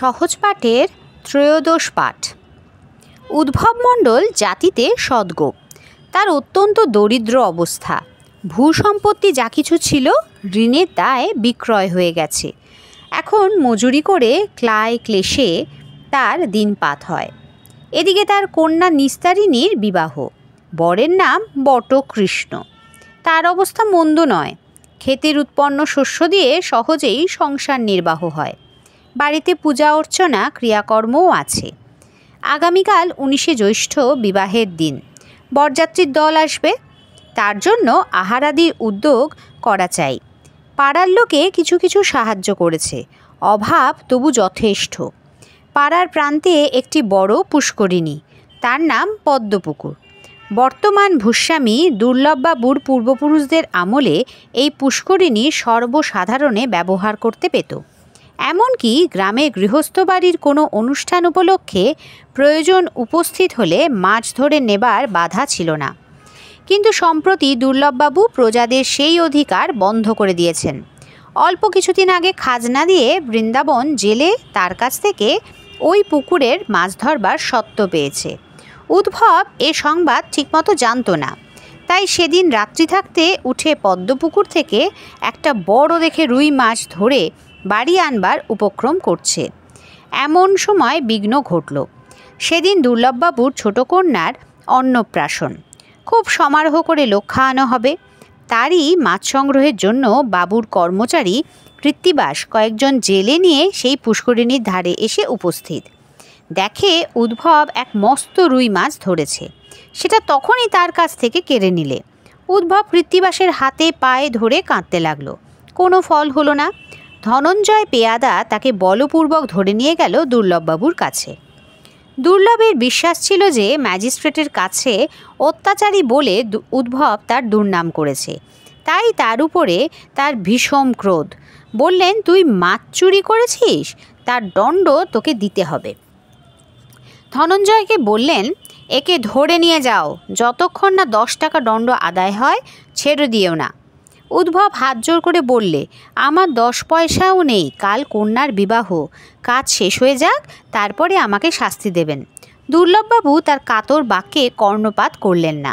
সহজ পাঠের ত্রয়োদশ পাঠ উদ্ভবমণ্ডল জাতিতে সদ্গো তার অত্যন্ত দরিদ্র অবস্থা ভূ সম্পত্তি যা কিছু ছিল ঋণের দায় বিক্রয় হয়ে গেছে এখন মজুরি করে ক্লায় ক্লেশে তার দিনপাত হয় এদিকে তার কন্যা নিস্তারিণীর বিবাহ বরের নাম বটকৃষ্ণ তার অবস্থা মন্দ নয় ক্ষেতের উৎপন্ন শস্য দিয়ে সহজেই সংসার নির্বাহ হয় বাড়িতে পূজা অর্চনা ক্রিয়াকর্মও আছে আগামীকাল উনিশে জ্যৈষ্ঠ বিবাহের দিন বরযাত্রীর দল আসবে তার জন্য আহারাদির উদ্যোগ করা চাই পাড়ার লোকে কিছু কিছু সাহায্য করেছে অভাব তবু যথেষ্ট পাড়ার প্রান্তে একটি বড় পুষ্করিণী তার নাম পদ্মপুকুর বর্তমান ভূস্বামী দুর্লভবাবুর পূর্বপুরুষদের আমলে এই পুষ্করিণী সর্বসাধারণে ব্যবহার করতে পেত এমনকি গ্রামে গৃহস্থ বাড়ির কোনো অনুষ্ঠান উপলক্ষে প্রয়োজন উপস্থিত হলে মাছ ধরে নেবার বাধা ছিল না কিন্তু সম্প্রতি দুর্লভবাবু প্রজাদের সেই অধিকার বন্ধ করে দিয়েছেন অল্প কিছুদিন আগে খাজনা দিয়ে বৃন্দাবন জেলে তার কাছ থেকে ওই পুকুরের মাছ ধরবার সত্য পেয়েছে উদ্ভব এ সংবাদ ঠিকমতো জানত না তাই সেদিন রাত্রি থাকতে উঠে পদ্মপুকুর থেকে একটা বড় দেখে রুই মাছ ধরে বাড়ি আনবার উপক্রম করছে এমন সময় বিঘ্ন ঘটল সেদিন দুর্লভবাবুর ছোট কন্যার অন্নপ্রাশন খুব সমারোহ করে লক্ষ্য আনা হবে তারই মাছ সংগ্রহের জন্য বাবুর কর্মচারী কৃত্তিবাস কয়েকজন জেলে নিয়ে সেই পুষ্করিণীর ধারে এসে উপস্থিত দেখে উদ্ভব এক মস্ত রুই মাছ ধরেছে সেটা তখনই তার কাছ থেকে কেড়ে নিলে উদ্ভব কৃত্তিবাসের হাতে পায়ে ধরে কাঁদতে লাগলো কোনো ফল হলো না ধনঞ্জয় পেয়াদা তাকে বলপূর্বক ধরে নিয়ে গেল দুর্লভবাবুর কাছে দুর্লভের বিশ্বাস ছিল যে ম্যাজিস্ট্রেটের কাছে অত্যাচারী বলে উদ্ভব তার দুর্নাম করেছে তাই তার উপরে তার ভীষণ ক্রোধ বললেন তুই মাছ চুরি করেছিস তার দণ্ড তোকে দিতে হবে ধনঞ্জয়কে বললেন একে ধরে নিয়ে যাও যতক্ষণ না দশ টাকা দণ্ড আদায় হয় ছেড়ে দিও না উদ্ভব হাত জোর করে বললে আমার দশ পয়সাও নেই কাল কন্যার বিবাহ কাজ শেষ হয়ে যাক তারপরে আমাকে শাস্তি দেবেন দুর্লভবাবু তার কাতর বাক্যে কর্ণপাত করলেন না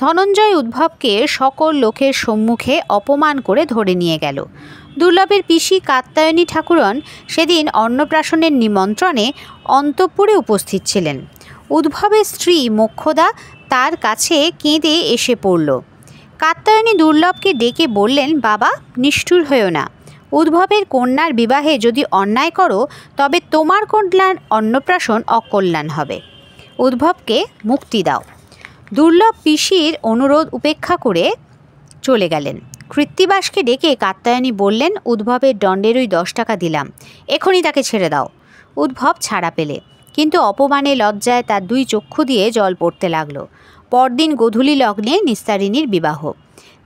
ধনঞ্জয় উদ্ভবকে সকল লোকের সম্মুখে অপমান করে ধরে নিয়ে গেল দুর্লভের পিসি কাত্তায়নী ঠাকুরন সেদিন অন্নপ্রাশনের নিমন্ত্রণে অন্তঃপুরে উপস্থিত ছিলেন উদ্ভবের স্ত্রী মোক্ষদা তার কাছে কেঁদে এসে পড়ল কাত্তায়নী দুর্লভকে ডেকে বললেন বাবা নিষ্ঠুর হয়েও না উদ্ভবের কন্যার বিবাহে যদি অন্যায় করো তবে তোমার কল্যাণ অন্নপ্রাশন অকল্যাণ হবে উদ্ভবকে মুক্তি দাও দুর্লভ পিসির অনুরোধ উপেক্ষা করে চলে গেলেন কৃত্তিবাসকে ডেকে কাত্তায়নী বললেন উদ্ভবের দণ্ডের ওই দশ টাকা দিলাম এখনই তাকে ছেড়ে দাও উদ্ভব ছাড়া পেলে কিন্তু অপমানে লজ্জায় তার দুই চক্ষু দিয়ে জল পড়তে লাগলো পরদিন গোধূলি লগ্নে নিস্তারিণীর বিবাহ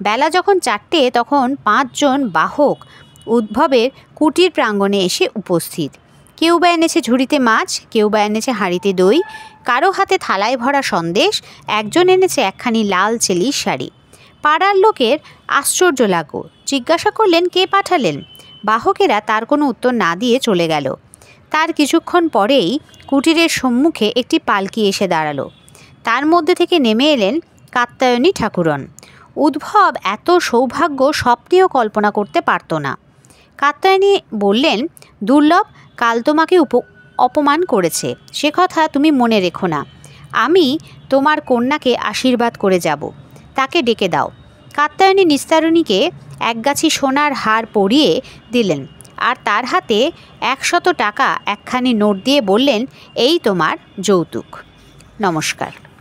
বেলা যখন চারটে তখন পাঁচজন বাহক উদ্ভবের কুটির প্রাঙ্গণে এসে উপস্থিত কেউ বা এনেছে ঝুড়িতে মাছ কেউ বা এনেছে হাঁড়িতে দই কারো হাতে থালায় ভরা সন্দেশ একজন এনেছে একখানি লাল চেলির শাড়ি পাড়ার লোকের আশ্চর্য লাগো জিজ্ঞাসা করলেন কে পাঠালেন বাহকেরা তার কোনো উত্তর না দিয়ে চলে গেল তার কিছুক্ষণ পরেই কুটিরের সম্মুখে একটি পালকি এসে দাঁড়ালো তার মধ্যে থেকে নেমে এলেন কাত্তায়নী ঠাকুরন উদ্ভব এত সৌভাগ্য স্বপ্নেও কল্পনা করতে পারত না কাত্তায়নী বললেন দুর্লভ কাল তোমাকে উপ অপমান করেছে সে কথা তুমি মনে রেখো না আমি তোমার কন্যাকে আশীর্বাদ করে যাব তাকে ডেকে দাও কাত্তায়নী নিস্তারণীকে একগাছি সোনার হার পরিয়ে দিলেন আর তার হাতে একশত টাকা একখানি নোট দিয়ে বললেন এই তোমার যৌতুক নমস্কার